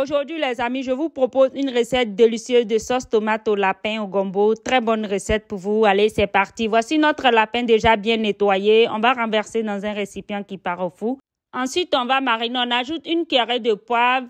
Aujourd'hui, les amis, je vous propose une recette délicieuse de sauce tomate au lapin au gombo. Très bonne recette pour vous. Allez, c'est parti. Voici notre lapin déjà bien nettoyé. On va renverser dans un récipient qui part au four. Ensuite, on va mariner. On ajoute une cuillerée de poivre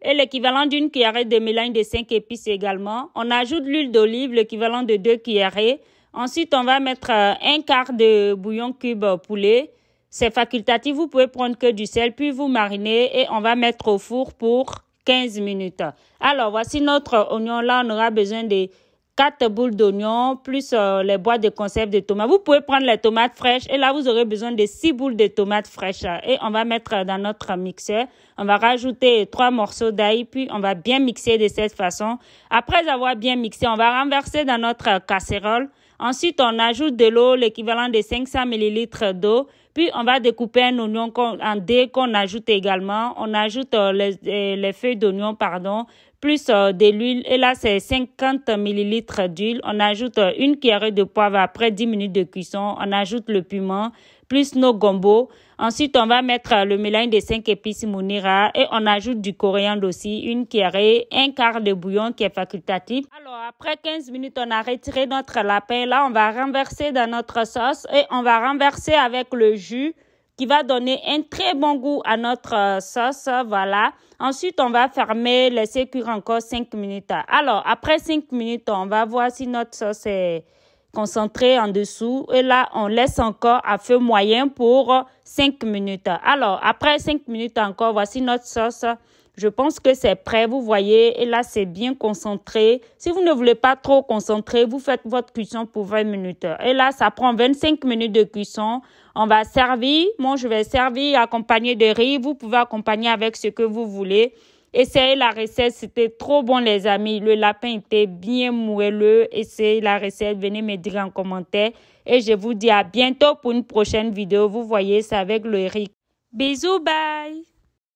et l'équivalent d'une cuillerée de mélange de cinq épices également. On ajoute l'huile d'olive, l'équivalent de deux cuillerées. Ensuite, on va mettre euh, un quart de bouillon cube poulet. C'est facultatif, vous pouvez prendre que du sel, puis vous mariner et on va mettre au four pour 15 minutes. Alors, voici notre oignon. Là, on aura besoin de 4 boules d'oignon plus euh, les boîtes de conserve de tomates. Vous pouvez prendre les tomates fraîches et là, vous aurez besoin de 6 boules de tomates fraîches. Et on va mettre dans notre mixeur. On va rajouter 3 morceaux d'ail puis on va bien mixer de cette façon. Après avoir bien mixé, on va renverser dans notre casserole. Ensuite, on ajoute de l'eau, l'équivalent de 500 ml d'eau. Puis on va découper un oignon en dés qu'on ajoute également. On ajoute euh, euh, les, feuilles d'oignon, pardon, plus euh, de l'huile. Et là, c'est 50 ml d'huile. On ajoute une cuillère de poivre après 10 minutes de cuisson. On ajoute le piment, plus nos gombos. Ensuite, on va mettre le mélange des 5 épices Munira et on ajoute du coriandre aussi, une cuillère, un quart de bouillon qui est facultatif. Alors, après 15 minutes, on a retiré notre lapin. Là, on va renverser dans notre sauce et on va renverser avec le jus qui va donner un très bon goût à notre euh, sauce. Voilà. Ensuite, on va fermer, laisser cuire encore 5 minutes. Alors, après 5 minutes, on va voir si notre sauce est concentrée en dessous. Et là, on laisse encore à feu moyen pour 5 minutes. Alors, après 5 minutes encore, voici notre sauce je pense que c'est prêt, vous voyez, et là c'est bien concentré. Si vous ne voulez pas trop concentrer, vous faites votre cuisson pour 20 minutes. Et là, ça prend 25 minutes de cuisson. On va servir. Moi, je vais servir accompagné de riz. Vous pouvez accompagner avec ce que vous voulez. Essayez la recette, c'était trop bon les amis. Le lapin était bien moelleux. Essayez la recette, venez me dire en commentaire. Et je vous dis à bientôt pour une prochaine vidéo. Vous voyez, c'est avec le riz. Bisous, bye